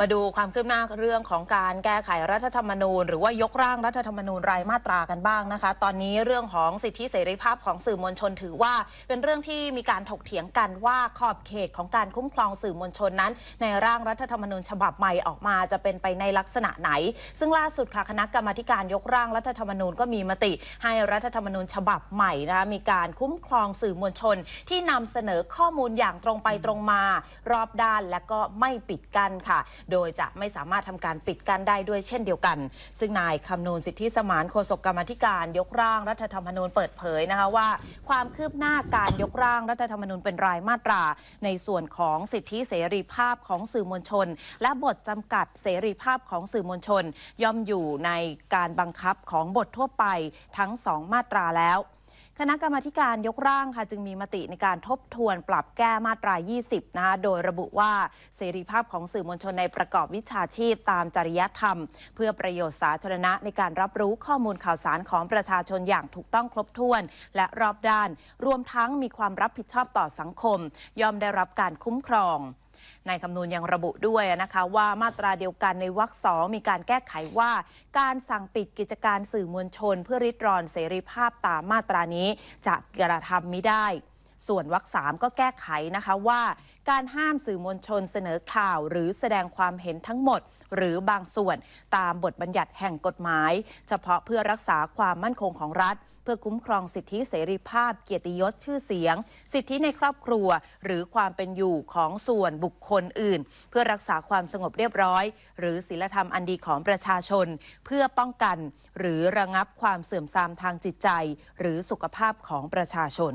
มาดูความคืบหน้าเรื่องของการแก้ไขรัฐธรรมนูญ หรือว่ายกร่างรัฐธรรมนูญรายมาตรากันบ้างนะคะ ตอนนี้เรื่องของสิทธิเสรีภาพของสื่อมวลชนถือว่า เป็นเรื่องที่มีการถกเถียงกันว่าขอบเขตของการคุ้มครองสื่อมวลชนนั้น ในร่างรัฐธรรมนูญฉบับใหม่ออกมาจะเป็นไปในลักษณะไหน ซึ่งล่าสุดค่ะคณะกรรมาการยกร่างรัฐธรรมนูญก็มีมติให้รัฐธรรมนูญฉบับใหม่นะะมีการคุ้มครองสื่อมวลชน ที่นำเสนอข้อมูลอย่างตรงไปตรงมารอบด้านและก็ไม่ปิดกั้นค่ะโดยจะไม่สามารถทำการปิดกั้นได้ด้วยเช่นเดียวกัน ซึ่งนายคำนูนสิทธิสมานโฆษกกรรมธิการ ยกร่างรัฐธรรมนูญเปิดเผยนะคะว่า ความคืบหน้าการยกร่างรัฐธรรมนูญเป็นรายมาตรา ในส่วนของสิทธิเสรีภาพของสื่อมวลชน และบทจำกัดเสรีภาพของสื่อมวลชน ย่อมอยู่ในการบังคับของบททั่วไปทั้ง 2 มาตราแล้วคณะกรรมาการยกร่างค่ะ จึงมีมติในการทบทวนปรับแก้มาตรา 20 นะคะ โดยระบุว่าเสรีภาพของสื่อมวลชนในประกอบวิชาชีพตามจริยธรรม เพื่อประโยชน์สาธารณะในการรับรู้ข้อมูลข่าวสารของประชาชนอย่างถูกต้องครบถ้วนและรอบด้าน รวมทั้งมีความรับผิดชอบต่อสังคมย่อมได้รับการคุ้มครองนายคำนูลยังระบุด้วยนะคะ ว่ามาตราเดียวกันในวรรคสองมีการแก้ไขว่าการสั่งปิดกิจการสื่อมวลชนเพื่อริดรอนเสรีภาพตามมาตรานี้จะกระทำไม่ได้ส่วนวรรคสามก็แก้ไขนะคะว่าการห้ามสื่อมวลชนเสนอข่าวหรือแสดงความเห็นทั้งหมดหรือบางส่วน ตามบทบัญญัติแห่งกฎหมาย เฉพาะเพื่อรักษาความมั่นคงของรัฐ เพื่อคุ้มครองสิทธิเสรีภาพเกียรติยศชื่อเสียง สิทธิในครอบครัวหรือความเป็นอยู่ของส่วนบุคคลอื่น เพื่อรักษาความสงบเรียบร้อย หรือศีลธรรมอันดีของประชาชน เพื่อป้องกัน หรือระงับความเสื่อมทรามทางจิตใจ หรือสุขภาพของประชาชน